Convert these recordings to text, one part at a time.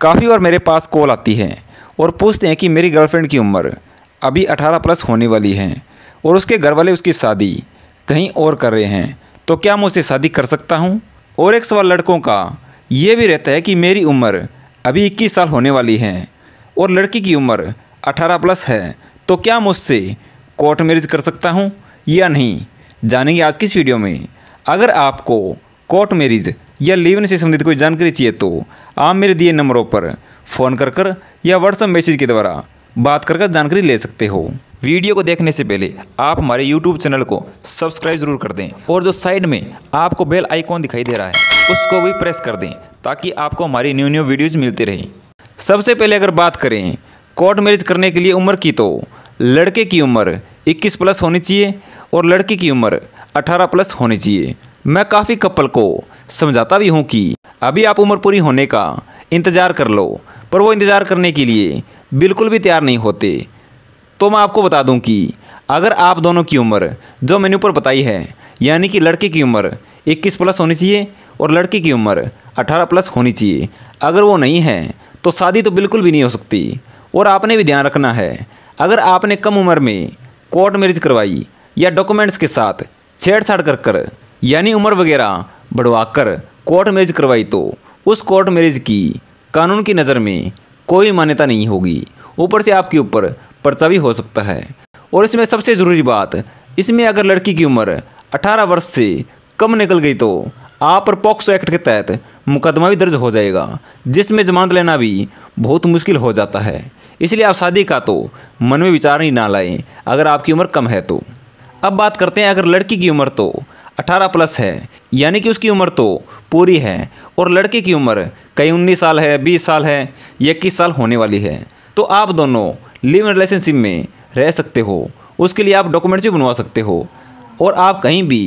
काफ़ी बार मेरे पास कॉल आती है और पूछते हैं कि मेरी गर्लफ्रेंड की उम्र अभी 18 प्लस होने वाली है और उसके घर वाले उसकी शादी कहीं और कर रहे हैं तो क्या मैं उससे शादी कर सकता हूँ और एक सवाल लड़कों का ये भी रहता है कि मेरी उम्र अभी इक्कीस साल होने वाली है और लड़की की उम्र अठारह प्लस है तो क्या मैं उससे कोर्ट मैरिज कर सकता हूँ या नहीं जानेंगे आज की इस वीडियो में अगर आपको कोर्ट मैरिज या लिव इन से संबंधित कोई जानकारी चाहिए तो आप मेरे दिए नंबरों पर फ़ोन कर कर या व्हाट्सएप मैसेज के द्वारा बात कर कर जानकारी ले सकते हो वीडियो को देखने से पहले आप हमारे YouTube चैनल को सब्सक्राइब जरूर कर दें और जो साइड में आपको बेल आइकॉन दिखाई दे रहा है उसको भी प्रेस कर दें ताकि आपको हमारी न्यू न्यू वीडियोज़ मिलती रहें सबसे पहले अगर बात करें कोर्ट मैरिज करने के लिए उम्र की तो लड़के की उम्र 21 प्लस होनी चाहिए और लड़की की उम्र 18 प्लस होनी चाहिए मैं काफ़ी कपल को समझाता भी हूँ कि अभी आप उम्र पूरी होने का इंतज़ार कर लो पर वो इंतज़ार करने के लिए बिल्कुल भी तैयार नहीं होते तो मैं आपको बता दूं कि अगर आप दोनों की उम्र जो मैंने ऊपर बताई है यानी कि लड़के की उम्र 21 प्लस होनी चाहिए और लड़की की उम्र 18 प्लस होनी चाहिए अगर वो नहीं है तो शादी तो बिल्कुल भी नहीं हो सकती और आपने भी ध्यान रखना है अगर आपने कम उम्र में कोर्ट मैरिज करवाई या डॉक्यूमेंट्स के साथ छेड़छाड़ कर कर यानी उम्र वगैरह बढ़वा कर कोर्ट मैरिज करवाई तो उस कोर्ट मैरिज की कानून की नज़र में कोई मान्यता नहीं होगी ऊपर से आपके ऊपर पर्चा भी हो सकता है और इसमें सबसे ज़रूरी बात इसमें अगर लड़की की उम्र 18 वर्ष से कम निकल गई तो आप पर पॉक्सो एक्ट के तहत मुकदमा भी दर्ज हो जाएगा जिसमें जमानत लेना भी बहुत मुश्किल हो जाता है इसलिए आप शादी का तो मन में विचार ही ना लाएं अगर आपकी उम्र कम है तो अब बात करते हैं अगर लड़की की उम्र तो 18 प्लस है यानी कि उसकी उम्र तो पूरी है और लड़के की उम्र कहीं उन्नीस साल है बीस साल है इक्कीस साल होने वाली है तो आप दोनों लिव रिलेशनशिप में रह सकते हो उसके लिए आप डॉक्यूमेंट्स भी बनवा सकते हो और आप कहीं भी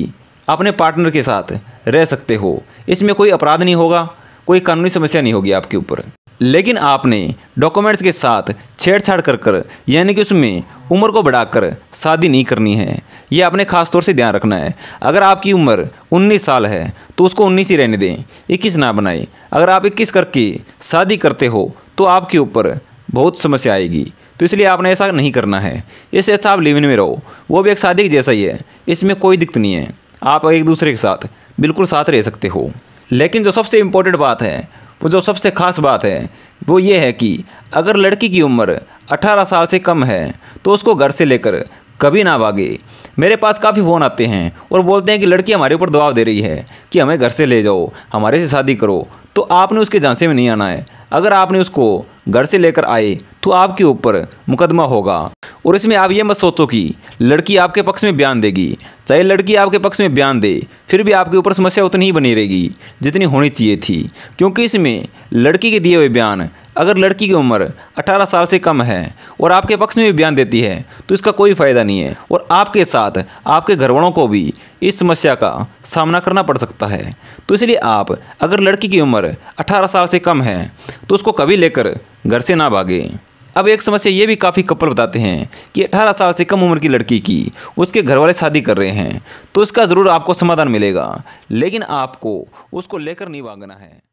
अपने पार्टनर के साथ रह सकते हो इसमें कोई अपराध नहीं होगा कोई कानूनी समस्या नहीं होगी आपके ऊपर लेकिन आपने डॉक्यूमेंट्स के साथ छेड़छाड़ कर कर यानी कि उसमें उम्र को बढ़ाकर शादी नहीं करनी है ये आपने खास तौर से ध्यान रखना है अगर आपकी उम्र 19 साल है तो उसको 19 ही रहने दें इक्कीस ना बनाएं अगर आप इक्कीस करके शादी करते हो तो आपके ऊपर बहुत समस्या आएगी तो इसलिए आपने ऐसा नहीं करना है इससे अच्छा आप लिविन में रहो वो भी एक शादी के जैसा ही है इसमें कोई दिक्कत नहीं है आप एक दूसरे के साथ बिल्कुल साथ रह सकते हो लेकिन जो सबसे इम्पोर्टेंट बात है वो जो सबसे ख़ास बात है वो ये है कि अगर लड़की की उम्र 18 साल से कम है तो उसको घर से लेकर कभी ना भागे मेरे पास काफ़ी फ़ोन आते हैं और बोलते हैं कि लड़की हमारे ऊपर दबाव दे रही है कि हमें घर से ले जाओ हमारे से शादी करो तो आपने उसके झांसे में नहीं आना है अगर आपने उसको घर से लेकर आए तो आपके ऊपर मुकदमा होगा और इसमें आप ये मत सोचो कि लड़की आपके पक्ष में बयान देगी चाहे लड़की आपके पक्ष में बयान दे फिर भी आपके ऊपर समस्या उतनी ही बनी रहेगी जितनी होनी चाहिए थी क्योंकि इसमें लड़की के दिए हुए बयान अगर लड़की की उम्र 18 साल से कम है और आपके पक्ष में भी बयान देती है तो इसका कोई फ़ायदा नहीं है और आपके साथ आपके घरवालों को भी इस समस्या का सामना करना पड़ सकता है तो इसलिए आप अगर लड़की की उम्र 18 साल से कम है तो उसको कभी लेकर घर से ना भागें अब एक समस्या ये भी काफ़ी कपल बताते हैं कि 18 साल से कम उम्र की लड़की की उसके घर वाले शादी कर रहे हैं तो इसका ज़रूर आपको समाधान मिलेगा लेकिन आपको उसको लेकर नहीं भागना है